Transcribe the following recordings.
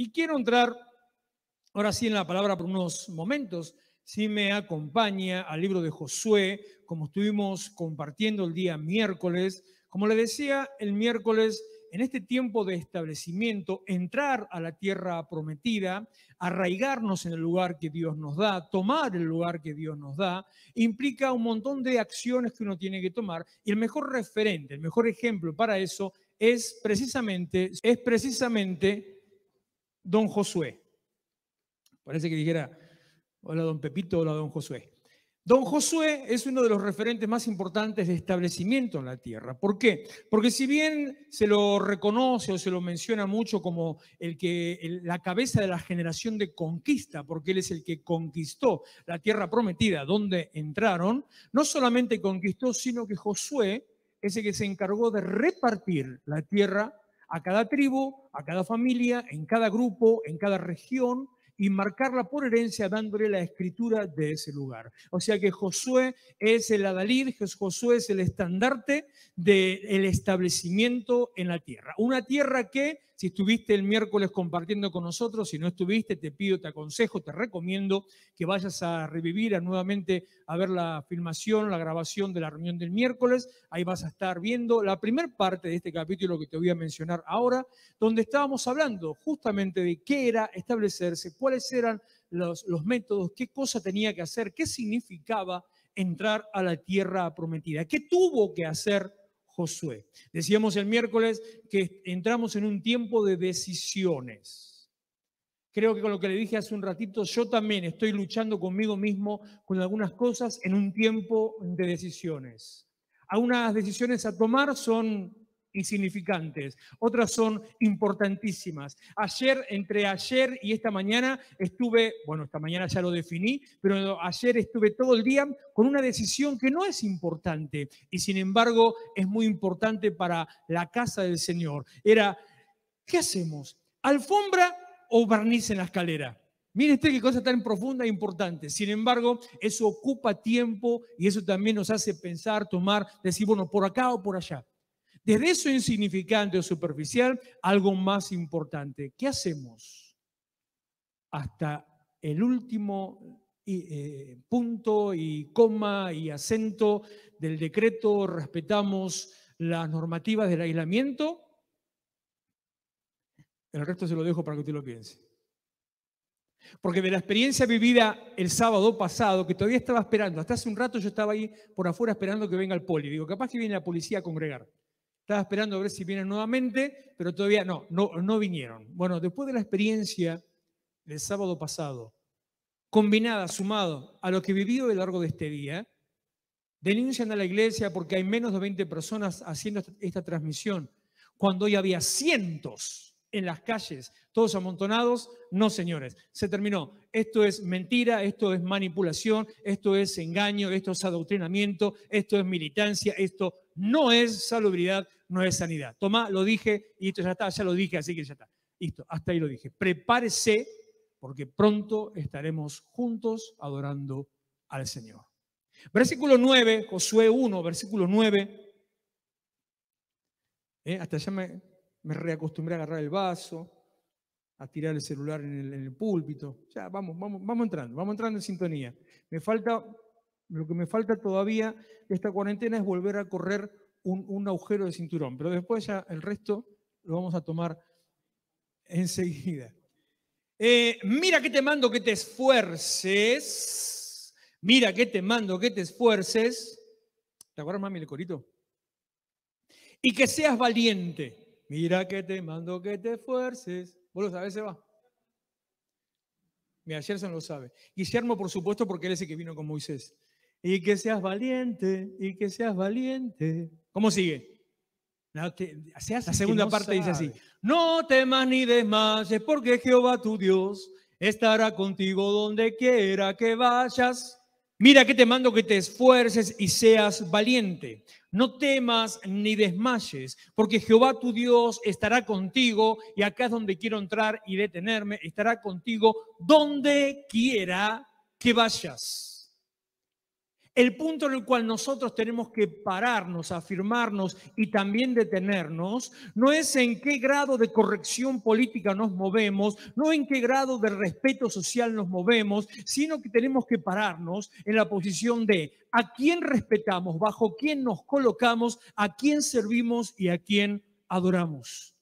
Y quiero entrar ahora sí en la palabra por unos momentos. Si me acompaña al libro de Josué, como estuvimos compartiendo el día miércoles, como le decía el miércoles, en este tiempo de establecimiento, entrar a la tierra prometida, arraigarnos en el lugar que Dios nos da, tomar el lugar que Dios nos da, implica un montón de acciones que uno tiene que tomar. Y el mejor referente, el mejor ejemplo para eso es precisamente, es precisamente don Josué. Parece que dijera, hola don Pepito, hola don Josué. Don Josué es uno de los referentes más importantes de establecimiento en la tierra. ¿Por qué? Porque si bien se lo reconoce o se lo menciona mucho como el que la cabeza de la generación de conquista, porque él es el que conquistó la tierra prometida donde entraron, no solamente conquistó, sino que Josué es el que se encargó de repartir la tierra a cada tribu, a cada familia, en cada grupo, en cada región, y marcarla por herencia dándole la escritura de ese lugar. O sea que Josué es el adalid, Josué es el estandarte del establecimiento en la tierra. Una tierra que si estuviste el miércoles compartiendo con nosotros, si no estuviste, te pido, te aconsejo, te recomiendo que vayas a revivir a nuevamente a ver la filmación, la grabación de la reunión del miércoles. Ahí vas a estar viendo la primera parte de este capítulo que te voy a mencionar ahora, donde estábamos hablando justamente de qué era establecerse, cuáles eran los, los métodos, qué cosa tenía que hacer, qué significaba entrar a la tierra prometida, qué tuvo que hacer Josué. Decíamos el miércoles que entramos en un tiempo de decisiones. Creo que con lo que le dije hace un ratito, yo también estoy luchando conmigo mismo con algunas cosas en un tiempo de decisiones. Algunas decisiones a tomar son insignificantes, otras son importantísimas. Ayer, entre ayer y esta mañana, estuve, bueno, esta mañana ya lo definí, pero ayer estuve todo el día con una decisión que no es importante y sin embargo es muy importante para la casa del Señor. Era, ¿qué hacemos? ¿Alfombra o barniz en la escalera? Mire usted qué cosa tan profunda e importante. Sin embargo, eso ocupa tiempo y eso también nos hace pensar, tomar, decir, bueno, por acá o por allá. Desde eso insignificante o superficial, algo más importante. ¿Qué hacemos? Hasta el último eh, punto y coma y acento del decreto, respetamos las normativas del aislamiento. El resto se lo dejo para que usted lo piense. Porque de la experiencia vivida el sábado pasado, que todavía estaba esperando, hasta hace un rato yo estaba ahí por afuera esperando que venga el poli. Digo, capaz que viene la policía a congregar. Estaba esperando a ver si vienen nuevamente, pero todavía no, no, no vinieron. Bueno, después de la experiencia del sábado pasado, combinada, sumado a lo que vivido a lo largo de este día, denuncian a la iglesia porque hay menos de 20 personas haciendo esta, esta transmisión, cuando hoy había cientos en las calles, todos amontonados. No, señores, se terminó. Esto es mentira, esto es manipulación, esto es engaño, esto es adoctrinamiento, esto es militancia, esto no es salubridad, no es sanidad. Tomá, lo dije y esto ya está, ya lo dije, así que ya está. Listo, hasta ahí lo dije. Prepárese porque pronto estaremos juntos adorando al Señor. Versículo 9, Josué 1, versículo 9. Eh, hasta ya me, reacostumbré a agarrar el vaso, a tirar el celular en el, en el púlpito. Ya, vamos, vamos, vamos entrando, vamos entrando en sintonía. Me falta lo que me falta todavía esta cuarentena es volver a correr un, agujero de cinturón, pero después ya el resto lo vamos a tomar enseguida. Eh, mira que te mando que te esfuerces. Mira que te mando que te esfuerces. ¿Te acuerdas, mami, el corito? Y que seas valiente. Mira que te mando que te esfuerces. ¿Vos lo sabés, va. Mira, Gerson lo sabe. Guillermo, por supuesto, porque él es el que vino con Moisés y que seas valiente, y que seas valiente. ¿Cómo sigue? la segunda parte dice así, no temas ni desmayes, porque Jehová tu Dios estará contigo donde quiera que vayas. Mira que te mando que te esfuerces y seas valiente. No temas ni desmayes, porque Jehová tu Dios estará contigo, y acá es donde quiero entrar y detenerme, estará contigo donde quiera que vayas. El punto en el cual nosotros tenemos que pararnos, afirmarnos y también detenernos, no es en qué grado de corrección política nos movemos, no en qué grado de respeto social nos movemos, sino que tenemos que pararnos en la posición de a quién respetamos, bajo quién nos colocamos, a quién servimos y a quién adoramos.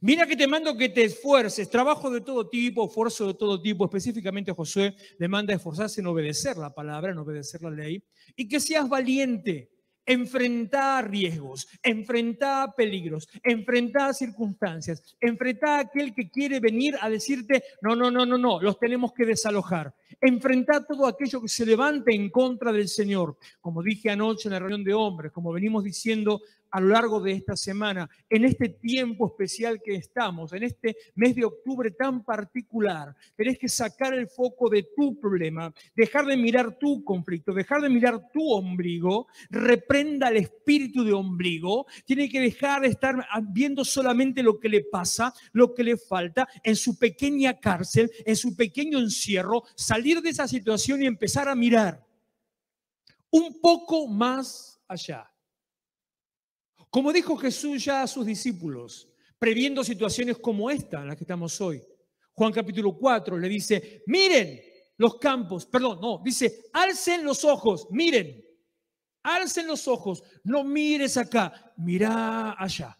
Mira que te mando que te esfuerces, trabajo de todo tipo, esfuerzo de todo tipo. Específicamente Josué le manda esforzarse en obedecer la palabra, en obedecer la ley, y que seas valiente, enfrentar riesgos, enfrentar peligros, enfrentar circunstancias, enfrentar a aquel que quiere venir a decirte, no, no, no, no, no, los tenemos que desalojar. Enfrentar todo aquello que se levante en contra del Señor. Como dije anoche en la reunión de hombres, como venimos diciendo a lo largo de esta semana, en este tiempo especial que estamos, en este mes de octubre tan particular. Tenés que sacar el foco de tu problema, dejar de mirar tu conflicto, dejar de mirar tu ombligo, reprenda el espíritu de ombligo, tiene que dejar de estar viendo solamente lo que le pasa, lo que le falta, en su pequeña cárcel, en su pequeño encierro, salir de esa situación y empezar a mirar un poco más allá. Como dijo Jesús ya a sus discípulos, previendo situaciones como esta en la que estamos hoy. Juan capítulo 4 le dice, miren los campos, perdón, no, dice, alcen los ojos, miren, alcen los ojos, no mires acá, mira allá.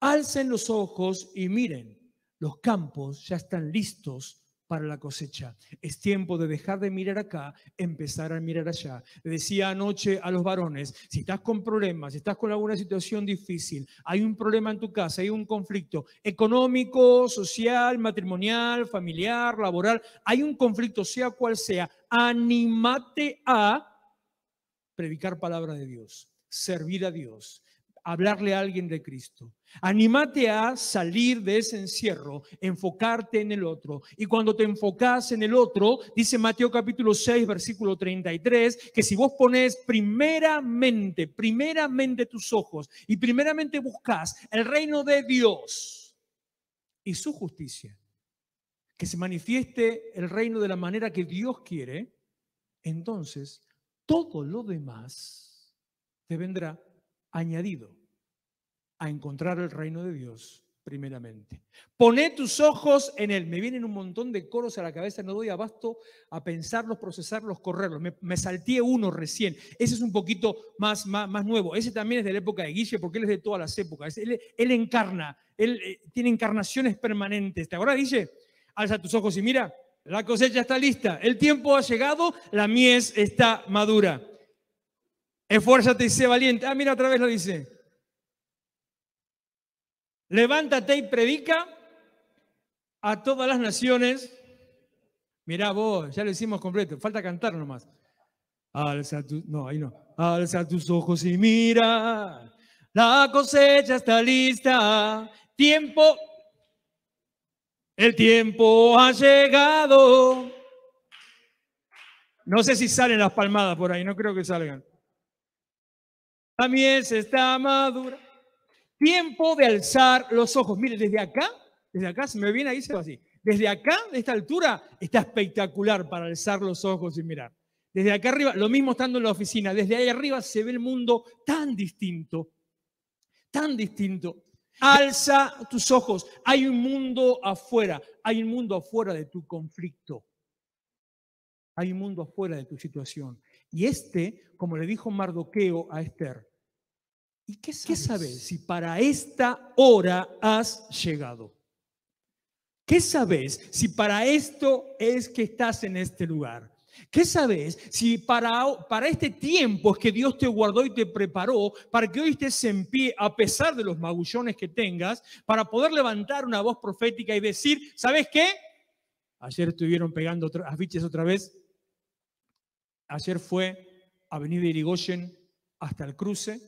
Alcen los ojos y miren, los campos ya están listos para la cosecha. Es tiempo de dejar de mirar acá, empezar a mirar allá. decía anoche a los varones, si estás con problemas, si estás con alguna situación difícil, hay un problema en tu casa, hay un conflicto económico, social, matrimonial, familiar, laboral, hay un conflicto, sea cual sea, Animate a predicar palabra de Dios, servir a Dios, hablarle a alguien de Cristo. Anímate a salir de ese encierro, enfocarte en el otro. Y cuando te enfocas en el otro, dice Mateo capítulo 6, versículo 33, que si vos pones primeramente, primeramente tus ojos y primeramente buscas el reino de Dios y su justicia, que se manifieste el reino de la manera que Dios quiere, entonces todo lo demás te vendrá añadido a encontrar el reino de Dios primeramente. Poné tus ojos en Él. Me vienen un montón de coros a la cabeza, no doy abasto a pensarlos, procesarlos, correrlos. Me, me salté uno recién. Ese es un poquito más, más, nuevo. Ese también es de la época de Guille, porque él es de todas las épocas. Él, encarna, él eh, tiene encarnaciones permanentes. ¿Te acuerdas, Guille? Alza tus ojos y mira, la cosecha está lista. El tiempo ha llegado, la mies está madura. Esfuérzate y sé valiente. Ah, mira, otra vez lo dice. Levántate y predica a todas las naciones. Mirá vos, ya lo hicimos completo. Falta cantar nomás. Alza no, ahí no. Alza tus ojos y mira. La cosecha está lista. Tiempo. El tiempo ha llegado. No sé si salen las palmadas por ahí, no creo que salgan. También se está madura. Tiempo de alzar los ojos. Mire, desde acá, desde acá se me viene ahí, se va así. Desde acá, de esta altura, está espectacular para alzar los ojos y mirar. Desde acá arriba, lo mismo estando en la oficina, desde ahí arriba se ve el mundo tan distinto, tan distinto. Alza tus ojos, hay un mundo afuera, hay un mundo afuera de tu conflicto, hay un mundo afuera de tu situación. Y este, como le dijo Mardoqueo a Esther, ¿Y qué sabes? si para esta hora has llegado? ¿Qué sabes si para esto es que estás en este lugar? ¿Qué sabes si para, para este tiempo es que Dios te guardó y te preparó para que hoy estés en pie a pesar de los magullones que tengas, para poder levantar una voz profética y decir, ¿sabes qué? Ayer estuvieron pegando afiches otra vez. Ayer fue Avenida Irigoyen hasta el cruce.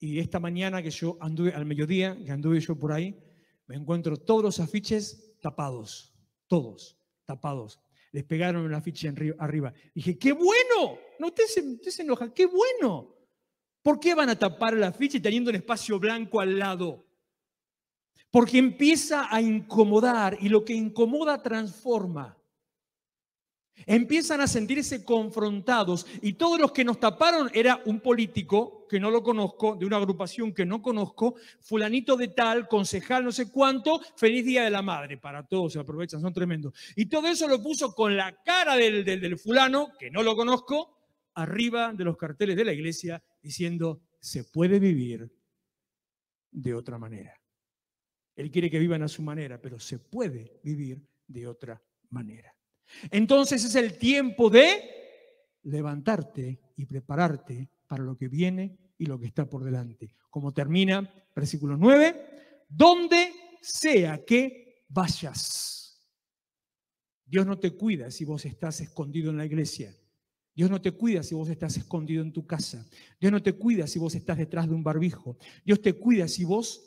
Y esta mañana que yo anduve, al mediodía, que anduve yo por ahí, me encuentro todos los afiches tapados, todos tapados. Les pegaron el afiche arriba. Dije, qué bueno, no, te se, usted qué bueno. ¿Por qué van a tapar el afiche teniendo un espacio blanco al lado? Porque empieza a incomodar y lo que incomoda transforma. Empiezan a sentirse confrontados y todos los que nos taparon era un político, que no lo conozco, de una agrupación que no conozco, fulanito de tal, concejal, no sé cuánto, feliz día de la madre, para todos se aprovechan, son tremendos. Y todo eso lo puso con la cara del, del fulano, que no lo conozco, arriba de los carteles de la iglesia, diciendo, se puede vivir de otra manera. Él quiere que vivan a su manera, pero se puede vivir de otra manera. Entonces es el tiempo de levantarte y prepararte para lo que viene y lo que está por delante. Como termina versículo 9, donde sea que vayas. Dios no te cuida si vos estás escondido en la iglesia. Dios no te cuida si vos estás escondido en tu casa. Dios no te cuida si vos estás detrás de un barbijo. Dios te cuida si vos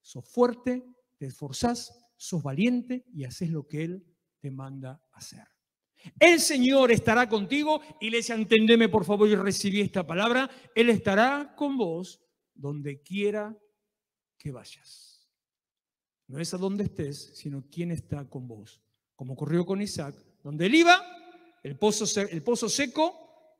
sos fuerte, te esforzás, sos valiente y haces lo que Él te manda hacer. El Señor estará contigo. y Iglesia, enténdeme por favor, yo recibí esta palabra. Él estará con vos donde quiera que vayas. No es a donde estés, sino quién está con vos. Como ocurrió con Isaac, donde él iba, el pozo, el pozo seco,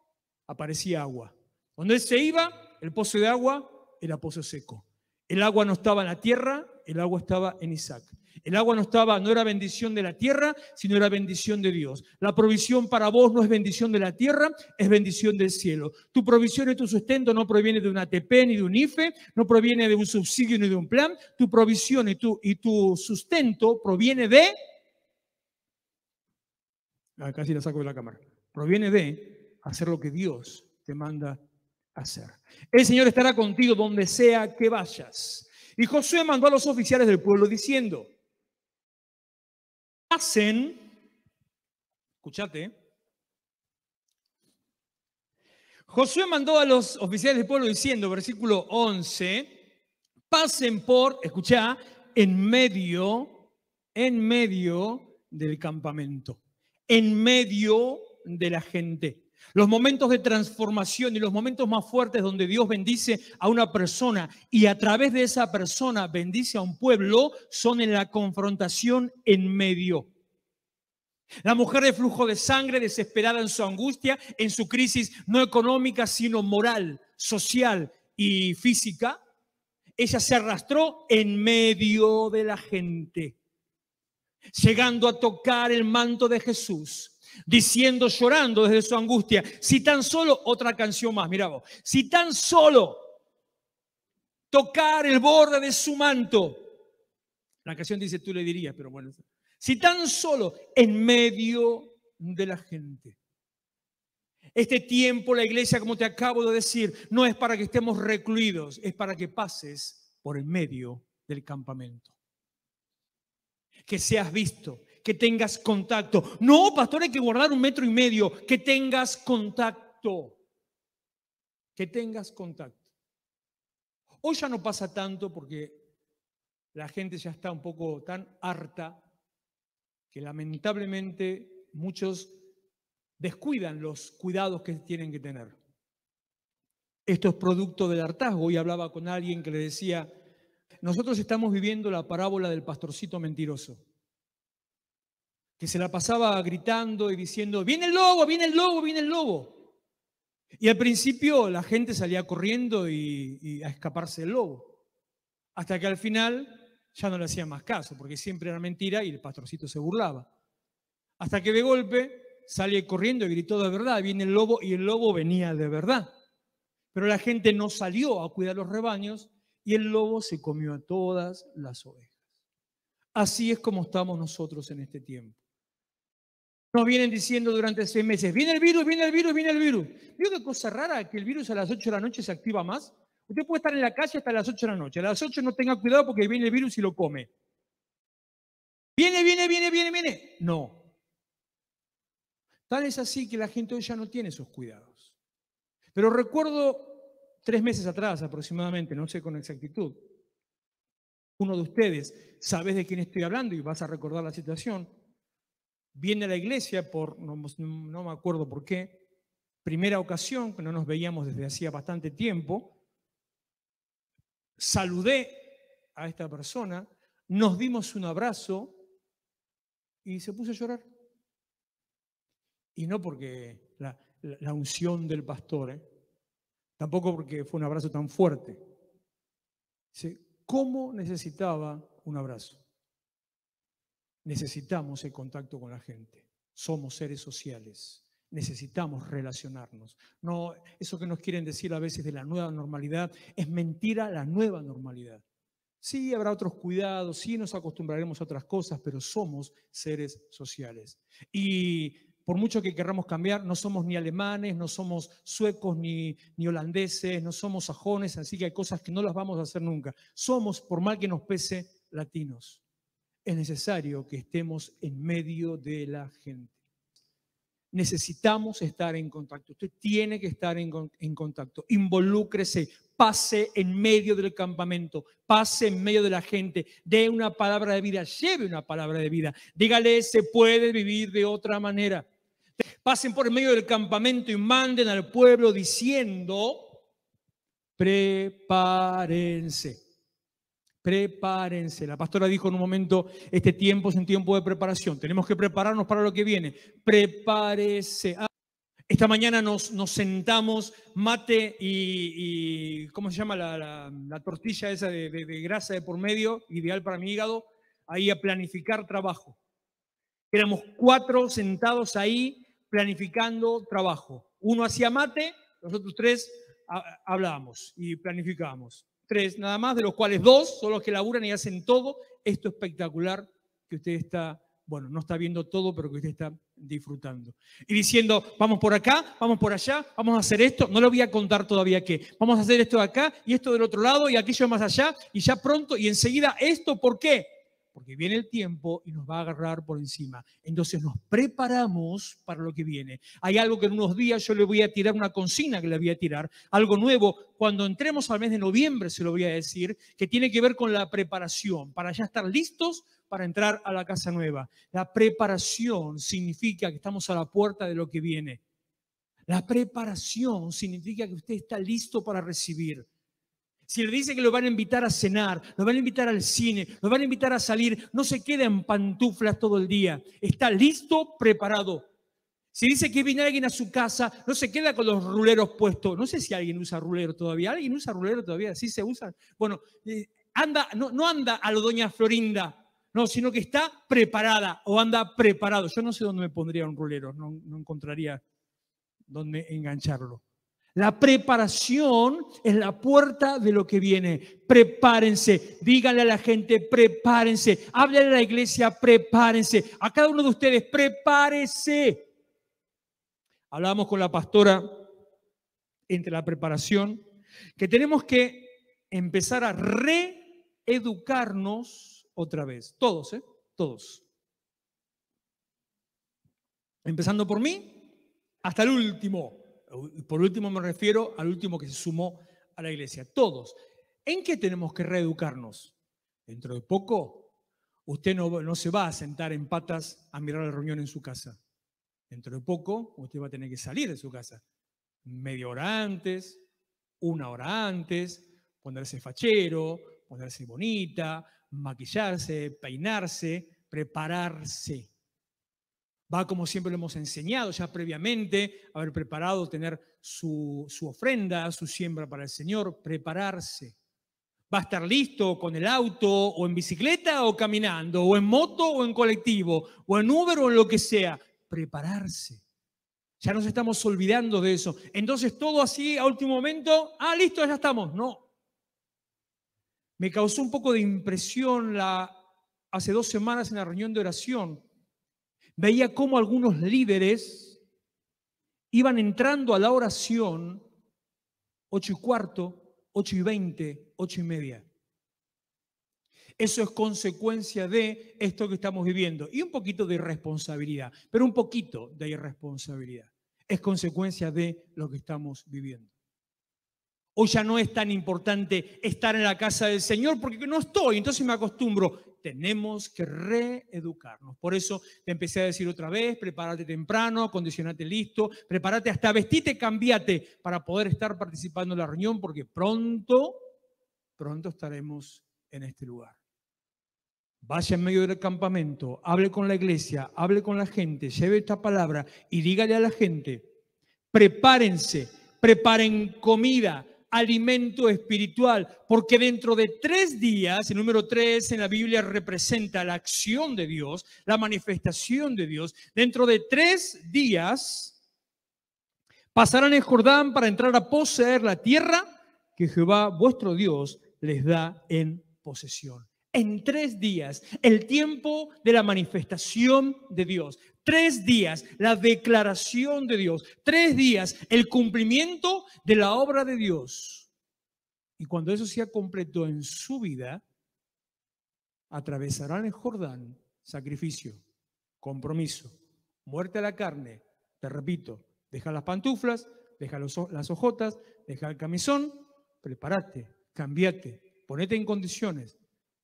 aparecía agua. Donde él se iba, el pozo de agua era pozo seco. El agua no estaba en la tierra, el agua estaba en Isaac. El agua no estaba, no era bendición de la tierra, sino era bendición de Dios. La provisión para vos no es bendición de la tierra, es bendición del cielo. Tu provisión y tu sustento no proviene de una ATP ni de un IFE, no proviene de un subsidio ni de un plan. Tu provisión y tu, y tu sustento proviene de... Ah, casi la saco de la cámara. Proviene de hacer lo que Dios te manda hacer. El Señor estará contigo donde sea que vayas. Y Josué mandó a los oficiales del pueblo diciendo, Pasen, escuchate, Josué mandó a los oficiales del pueblo diciendo, versículo 11, pasen por, escucha, en medio, en medio del campamento, en medio de la gente. Los momentos de transformación y los momentos más fuertes donde Dios bendice a una persona y a través de esa persona bendice a un pueblo son en la confrontación en medio. La mujer de flujo de sangre, desesperada en su angustia, en su crisis no económica, sino moral, social y física, ella se arrastró en medio de la gente, llegando a tocar el manto de Jesús, diciendo, llorando desde su angustia, si tan solo, otra canción más, mira vos, si tan solo tocar el borde de su manto, la canción dice, tú le dirías, pero bueno, si tan solo en medio de la gente. Este tiempo, la iglesia, como te acabo de decir, no es para que estemos recluidos, es para que pases por el medio del campamento. Que seas visto, que tengas contacto. No, pastor, hay que guardar un metro y medio, que tengas contacto. Que tengas contacto. Hoy ya no pasa tanto porque la gente ya está un poco tan harta que lamentablemente muchos descuidan los cuidados que tienen que tener. Esto es producto del hartazgo. Hoy hablaba con alguien que le decía, nosotros estamos viviendo la parábola del pastorcito mentiroso, que se la pasaba gritando y diciendo, viene el lobo, viene el lobo, viene el lobo. Y al principio la gente salía corriendo y, a escaparse del lobo, hasta que al final ya no le hacía más caso, porque siempre era mentira y el pastorcito se burlaba. Hasta que de golpe salió corriendo y gritó de verdad, viene el lobo y el lobo venía de verdad. Pero la gente no salió a cuidar los rebaños y el lobo se comió a todas las ovejas. Así es como estamos nosotros en este tiempo. Nos vienen diciendo durante seis meses, viene el virus, viene el virus, viene el virus. ¿Vio qué cosa rara que el virus a las 8 de la noche se activa más? Usted puede estar en la calle hasta las 8 de la noche. A las 8 no tenga cuidado porque viene el virus y lo come. Viene, viene, viene, viene, viene. No. Tal es así que la gente hoy ya no tiene esos cuidados. Pero recuerdo tres meses atrás aproximadamente, no sé con exactitud, uno de ustedes, sabes de quién estoy hablando y vas a recordar la situación, viene a la iglesia por, no, no me acuerdo por qué, primera ocasión, que no nos veíamos desde hacía bastante tiempo, saludé a esta persona, nos dimos un abrazo y se puso a llorar. Y no porque la, unción del pastor, ¿eh? tampoco porque fue un abrazo tan fuerte. ¿Cómo necesitaba un abrazo? Necesitamos el contacto con la gente. Somos seres sociales necesitamos relacionarnos. No, eso que nos quieren decir a veces de la nueva normalidad es mentira la nueva normalidad. Sí, habrá otros cuidados, sí nos acostumbraremos a otras cosas, pero somos seres sociales. Y por mucho que querramos cambiar, no somos ni alemanes, no somos suecos, ni, ni, holandeses, no somos sajones, así que hay cosas que no las vamos a hacer nunca. Somos, por mal que nos pese, latinos. Es necesario que estemos en medio de la gente necesitamos estar en contacto. Usted tiene que estar en, contacto. Involúcrese, pase en medio del campamento, pase en medio de la gente, dé una palabra de vida, lleve una palabra de vida. Dígale, se puede vivir de otra manera. Pasen por el medio del campamento y manden al pueblo diciendo, prepárense. Prepárense. La pastora dijo en un momento, este tiempo es un tiempo de preparación. Tenemos que prepararnos para lo que viene. Prepárese. Ah, esta mañana nos, sentamos, mate y, ¿cómo se llama? La, tortilla esa de, de, grasa de por medio, ideal para mi hígado, ahí a planificar trabajo. Éramos cuatro sentados ahí planificando trabajo. Uno hacía mate, los otros tres hablábamos y planificábamos nada más, de los cuales dos son los que laburan y hacen todo esto espectacular que usted está, bueno, no está viendo todo, pero que usted está disfrutando. Y diciendo, vamos por acá, vamos por allá, vamos a hacer esto, no lo voy a contar todavía qué, vamos a hacer esto de acá y esto del otro lado y aquello más allá y ya pronto y enseguida esto, ¿por qué? Porque viene el tiempo y nos va a agarrar por encima. Entonces nos preparamos para lo que viene. Hay algo que en unos días yo le voy a tirar una consigna que le voy a tirar, algo nuevo. Cuando entremos al mes de noviembre se lo voy a decir, que tiene que ver con la preparación, para ya estar listos para entrar a la casa nueva. La preparación significa que estamos a la puerta de lo que viene. La preparación significa que usted está listo para recibir. Si le dice que lo van a invitar a cenar, lo van a invitar al cine, lo van a invitar a salir, no se queda en pantuflas todo el día. Está listo, preparado. Si dice que viene alguien a su casa, no se queda con los ruleros puestos. No sé si alguien usa rulero todavía. ¿Alguien usa rulero todavía? ¿Sí se usa? Bueno, eh, anda, no, anda a lo doña Florinda, no, sino que está preparada o anda preparado. Yo no sé dónde me pondría un rulero, no encontraría dónde engancharlo. La preparación es la puerta de lo que viene. Prepárense, díganle a la gente, prepárense, háblenle a la iglesia, prepárense, a cada uno de ustedes, prepárense. Hablábamos con la pastora entre la preparación, que tenemos que empezar a reeducarnos otra vez, todos, ¿eh? Todos. Empezando por mí, hasta el último. Por último me refiero al último que se sumó a la iglesia. Todos. ¿En qué tenemos que reeducarnos? Dentro de poco, usted no, se va a sentar en patas a mirar la reunión en su casa. Dentro de poco, usted va a tener que salir de su casa. Media hora antes, una hora antes, ponerse fachero, ponerse bonita, maquillarse, peinarse, prepararse va como siempre lo hemos enseñado ya previamente, haber preparado, tener su, ofrenda, su siembra para el Señor, prepararse. Va a estar listo con el auto o en bicicleta o caminando, o en moto o en colectivo, o en Uber o en lo que sea. Prepararse. Ya nos estamos olvidando de eso. Entonces todo así a último momento, ah, listo, ya estamos. No. Me causó un poco de impresión la, hace dos semanas en la reunión de oración veía cómo algunos líderes iban entrando a la oración 8 y cuarto, 8 y 20, 8 y media. Eso es consecuencia de esto que estamos viviendo. Y un poquito de irresponsabilidad, pero un poquito de irresponsabilidad. Es consecuencia de lo que estamos viviendo. Hoy ya no es tan importante estar en la casa del Señor porque no estoy, entonces me acostumbro tenemos que reeducarnos. Por eso te empecé a decir otra vez, prepárate temprano, acondicionate listo, prepárate hasta vestite, cambiate para poder estar participando en la reunión porque pronto, pronto estaremos en este lugar. Vaya en medio del campamento, hable con la iglesia, hable con la gente, lleve esta palabra y dígale a la gente, prepárense, preparen comida, alimento espiritual, porque dentro de tres días, el número tres en la Biblia representa la acción de Dios, la manifestación de Dios, dentro de tres días pasarán el Jordán para entrar a poseer la tierra que Jehová vuestro Dios les da en posesión. En tres días, el tiempo de la manifestación de Dios. Tres días la declaración de Dios, tres días el cumplimiento de la obra de Dios. Y cuando eso sea completo en su vida, atravesarán el Jordán, sacrificio, compromiso, muerte a la carne, te repito, deja las pantuflas, deja las hojotas, deja el camisón, prepárate, cambiate, ponete en condiciones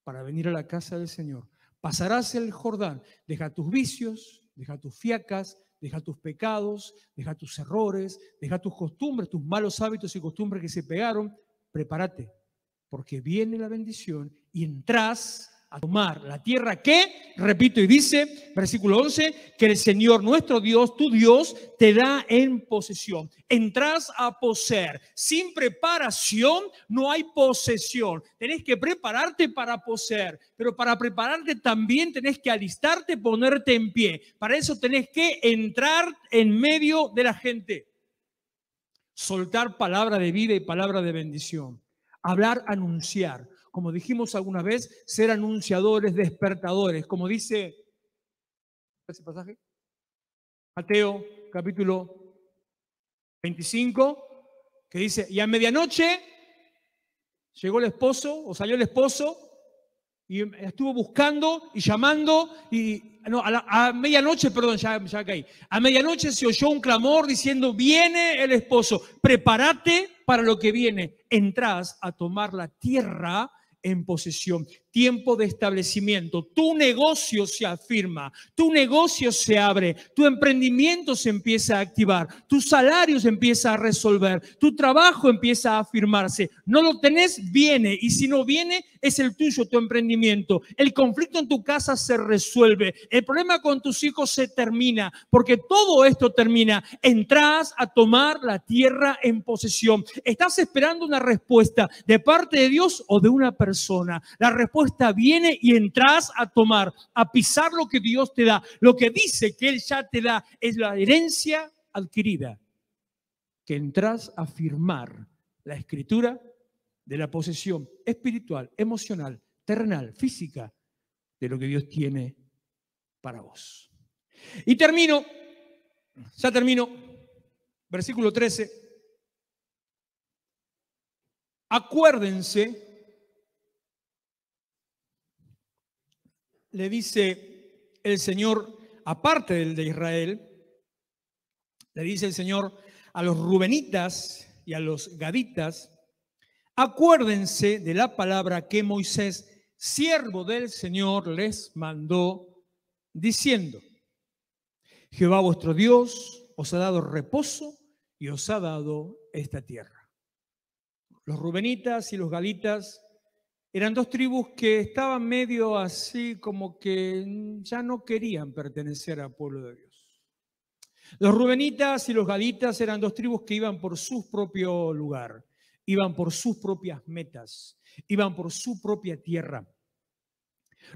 para venir a la casa del Señor. Pasarás el Jordán, deja tus vicios, Deja tus fiacas, deja tus pecados, deja tus errores, deja tus costumbres, tus malos hábitos y costumbres que se pegaron. Prepárate, porque viene la bendición y entras a tomar la tierra que, repito y dice, versículo 11, que el Señor nuestro Dios, tu Dios, te da en posesión. Entrás a poseer. Sin preparación no hay posesión. Tenés que prepararte para poseer, pero para prepararte también tenés que alistarte, ponerte en pie. Para eso tenés que entrar en medio de la gente. Soltar palabra de vida y palabra de bendición. Hablar, anunciar como dijimos alguna vez, ser anunciadores, despertadores, como dice ese pasaje, Mateo capítulo 25, que dice, y a medianoche llegó el esposo o salió el esposo y estuvo buscando y llamando y no, a, medianoche, perdón, ya, ya caí. A medianoche se oyó un clamor diciendo, viene el esposo, prepárate para lo que viene. Entrás a tomar la tierra en posesión tiempo de establecimiento. Tu negocio se afirma, tu negocio se abre, tu emprendimiento se empieza a activar, tu salario se empieza a resolver, tu trabajo empieza a afirmarse. No lo tenés, viene. Y si no viene, es el tuyo, tu emprendimiento. El conflicto en tu casa se resuelve. El problema con tus hijos se termina, porque todo esto termina. Entrás a tomar la tierra en posesión. Estás esperando una respuesta de parte de Dios o de una persona. La respuesta respuesta viene y entras a tomar, a pisar lo que Dios te da. Lo que dice que Él ya te da es la herencia adquirida, que entras a firmar la escritura de la posesión espiritual, emocional, terrenal, física, de lo que Dios tiene para vos. Y termino, ya termino, versículo 13. Acuérdense le dice el Señor, aparte del de Israel, le dice el Señor a los rubenitas y a los gaditas, acuérdense de la palabra que Moisés, siervo del Señor, les mandó, diciendo, Jehová vuestro Dios os ha dado reposo y os ha dado esta tierra. Los rubenitas y los gaditas eran dos tribus que estaban medio así como que ya no querían pertenecer al pueblo de Dios. Los rubenitas y los gaditas eran dos tribus que iban por su propio lugar, iban por sus propias metas, iban por su propia tierra.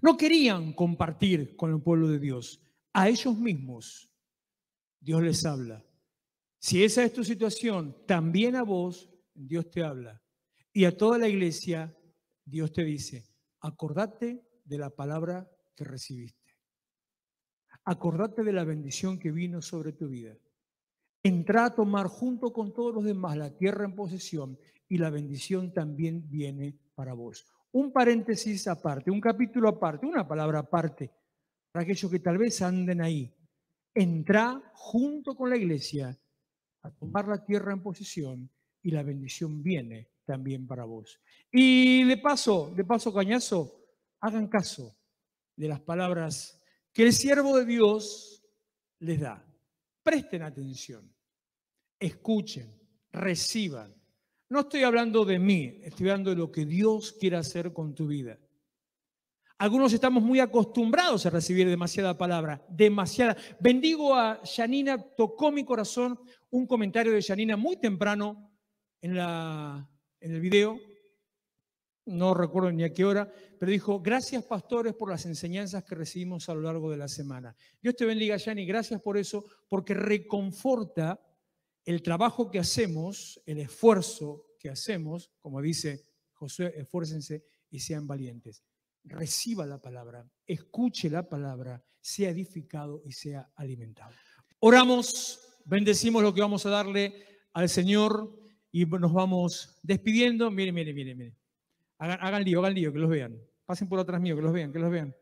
No querían compartir con el pueblo de Dios. A ellos mismos Dios les habla. Si esa es tu situación, también a vos Dios te habla. Y a toda la iglesia Dios te dice, acordate de la palabra que recibiste. Acordate de la bendición que vino sobre tu vida. Entra a tomar junto con todos los demás la tierra en posesión y la bendición también viene para vos. Un paréntesis aparte, un capítulo aparte, una palabra aparte para aquellos que tal vez anden ahí. Entra junto con la iglesia a tomar la tierra en posesión y la bendición viene también para vos. Y de paso, de paso cañazo, hagan caso de las palabras que el siervo de Dios les da. Presten atención, escuchen, reciban. No estoy hablando de mí, estoy hablando de lo que Dios quiere hacer con tu vida. Algunos estamos muy acostumbrados a recibir demasiada palabra, demasiada. Bendigo a Yanina, tocó mi corazón un comentario de Yanina muy temprano en la en el video, no recuerdo ni a qué hora, pero dijo, gracias pastores por las enseñanzas que recibimos a lo largo de la semana. Dios te bendiga, Yanni, gracias por eso, porque reconforta el trabajo que hacemos, el esfuerzo que hacemos, como dice José, esfuércense y sean valientes. Reciba la palabra, escuche la palabra, sea edificado y sea alimentado. Oramos, bendecimos lo que vamos a darle al Señor y nos vamos despidiendo. Miren, miren, miren, miren. Hagan, lío, hagan lío, que los vean. Pasen por atrás mío, que los vean, que los vean.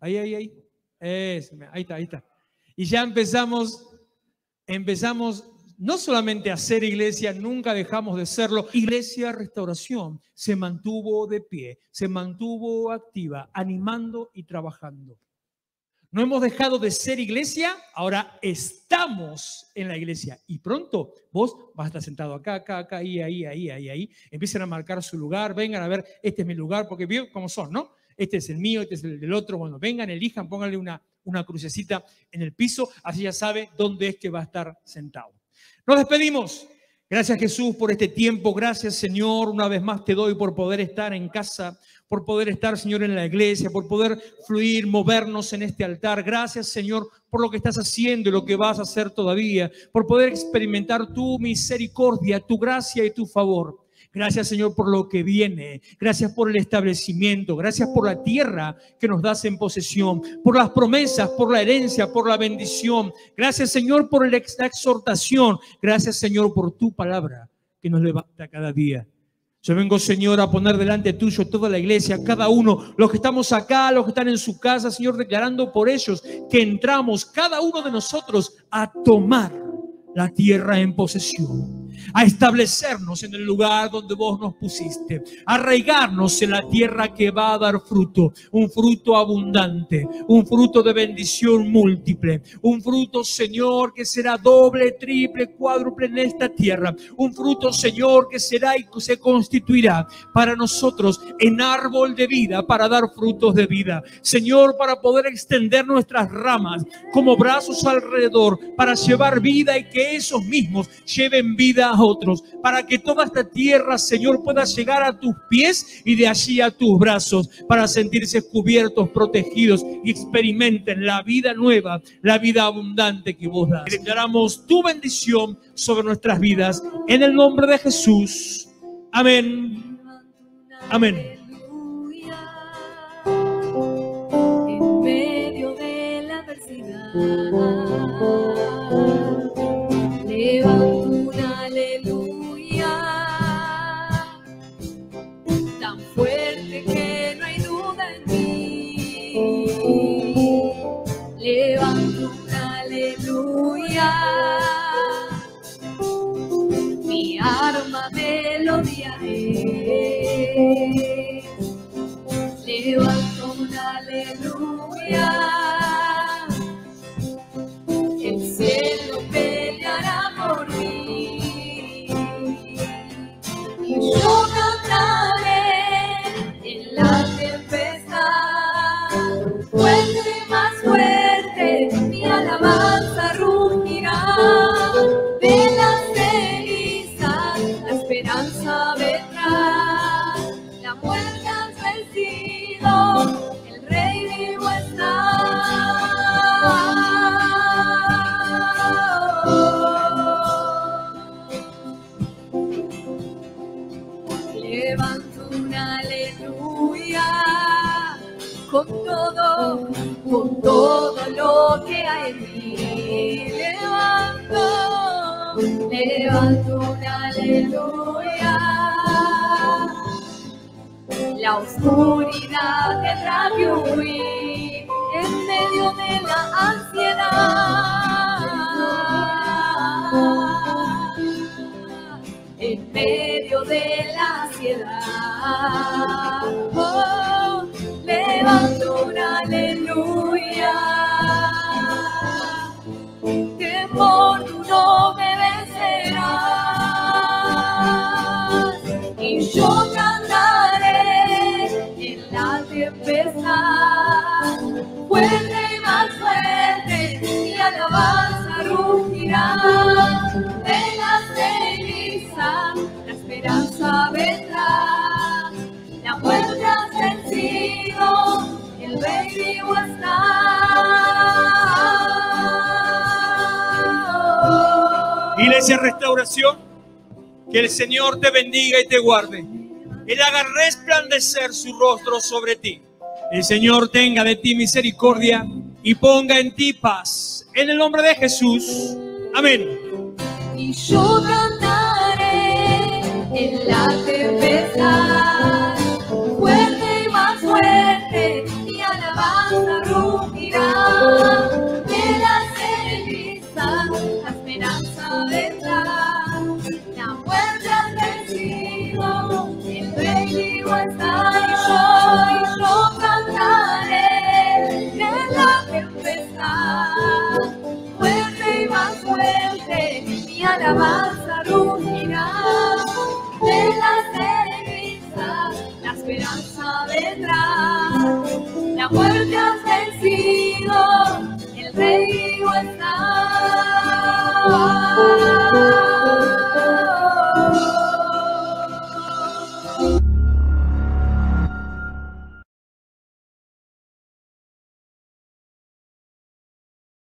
Ahí, ahí, ahí. ahí está, ahí está. Y ya empezamos, empezamos no solamente a ser iglesia, nunca dejamos de serlo. Iglesia Restauración se mantuvo de pie, se mantuvo activa, animando y trabajando. No hemos dejado de ser iglesia, ahora estamos en la iglesia. Y pronto vos vas a estar sentado acá, acá, acá, ahí, ahí, ahí, ahí, ahí. Empiecen a marcar su lugar, vengan a ver, este es mi lugar, porque veo cómo son, ¿no? Este es el mío, este es el del otro. Bueno, vengan, elijan, pónganle una, una crucecita en el piso, así ya sabe dónde es que va a estar sentado. Nos despedimos. Gracias Jesús por este tiempo. Gracias Señor. Una vez más te doy por poder estar en casa por poder estar, Señor, en la iglesia, por poder fluir, movernos en este altar. Gracias, Señor, por lo que estás haciendo y lo que vas a hacer todavía, por poder experimentar tu misericordia, tu gracia y tu favor. Gracias Señor por lo que viene. Gracias por el establecimiento. Gracias por la tierra que nos das en posesión. Por las promesas, por la herencia, por la bendición. Gracias Señor por la exhortación. Gracias Señor por tu palabra que nos levanta cada día. Yo vengo, Señor, a poner delante tuyo toda la iglesia, cada uno, los que estamos acá, los que están en su casa, Señor, declarando por ellos que entramos, cada uno de nosotros, a tomar la tierra en posesión a establecernos en el lugar donde vos nos pusiste, arraigarnos en la tierra que va a dar fruto, un fruto abundante, un fruto de bendición múltiple, un fruto, Señor, que será doble, triple, cuádruple en esta tierra, un fruto, Señor, que será y se constituirá para nosotros en árbol de vida, para dar frutos de vida. Señor, para poder extender nuestras ramas como brazos alrededor, para llevar vida y que esos mismos lleven vida otros, para que toda esta tierra, Señor, pueda llegar a tus pies y de allí a tus brazos, para sentirse cubiertos, protegidos y experimenten la vida nueva, la vida abundante que vos das. Declaramos tu bendición sobre nuestras vidas, en el nombre de Jesús. Amén. Amén. En Hallelujah. de la ciudad. Restauración, que el Señor te bendiga y te guarde. Él haga resplandecer su rostro sobre ti. El Señor tenga de ti misericordia y ponga en ti paz. En el nombre de Jesús. Amén. Y yo cantaré en la tempestad.